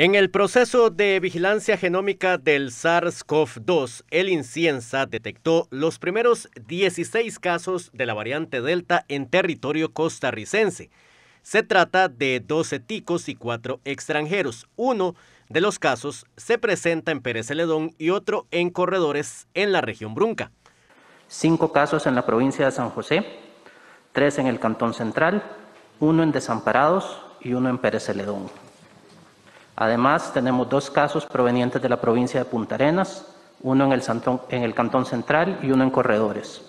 En el proceso de vigilancia genómica del SARS-CoV-2, el Inciensa detectó los primeros 16 casos de la variante Delta en territorio costarricense. Se trata de 12 ticos y 4 extranjeros. Uno de los casos se presenta en Pérez Celedón y otro en Corredores en la región Brunca. Cinco casos en la provincia de San José, tres en el Cantón Central, uno en Desamparados y uno en Pérez Celedón. Además, tenemos dos casos provenientes de la provincia de Punta Arenas, uno en el, Cantón Central y uno en Corredores.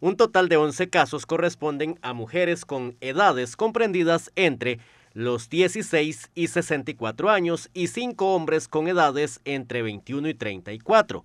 Un total de 11 casos corresponden a mujeres con edades comprendidas entre los 16 y 64 años y cinco hombres con edades entre 21 y 34.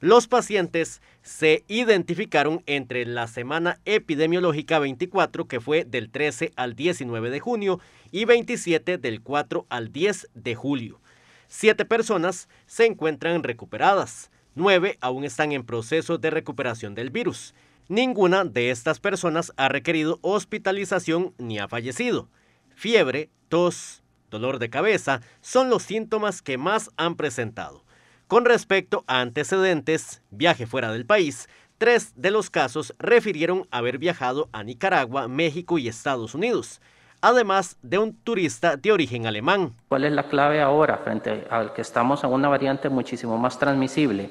Los pacientes se identificaron entre la semana epidemiológica 24, que fue del 13 al 19 de junio, y 27 del 4 al 10 de julio. Siete personas se encuentran recuperadas, nueve aún están en proceso de recuperación del virus. Ninguna de estas personas ha requerido hospitalización ni ha fallecido. Fiebre, tos, dolor de cabeza son los síntomas que más han presentado. Con respecto a antecedentes, viaje fuera del país, tres de los casos refirieron haber viajado a Nicaragua, México y Estados Unidos, además de un turista de origen alemán. ¿Cuál es la clave ahora frente al que estamos en una variante muchísimo más transmisible?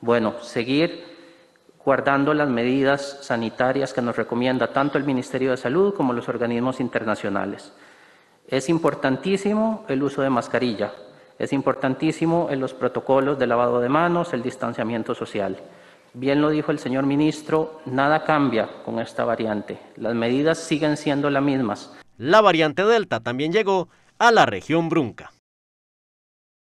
Bueno, seguir guardando las medidas sanitarias que nos recomienda tanto el Ministerio de Salud como los organismos internacionales. Es importantísimo el uso de mascarilla, es importantísimo en los protocolos de lavado de manos, el distanciamiento social. Bien lo dijo el señor ministro, nada cambia con esta variante. Las medidas siguen siendo las mismas. La variante Delta también llegó a la región Brunca.